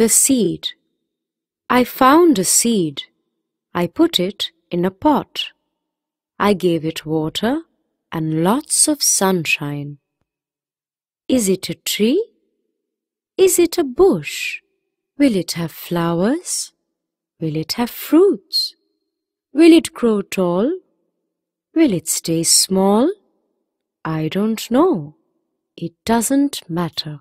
The seed. I found a seed. I put it in a pot. I gave it water and lots of sunshine. Is it a tree? Is it a bush? Will it have flowers? Will it have fruits? Will it grow tall? Will it stay small? I don't know. It doesn't matter.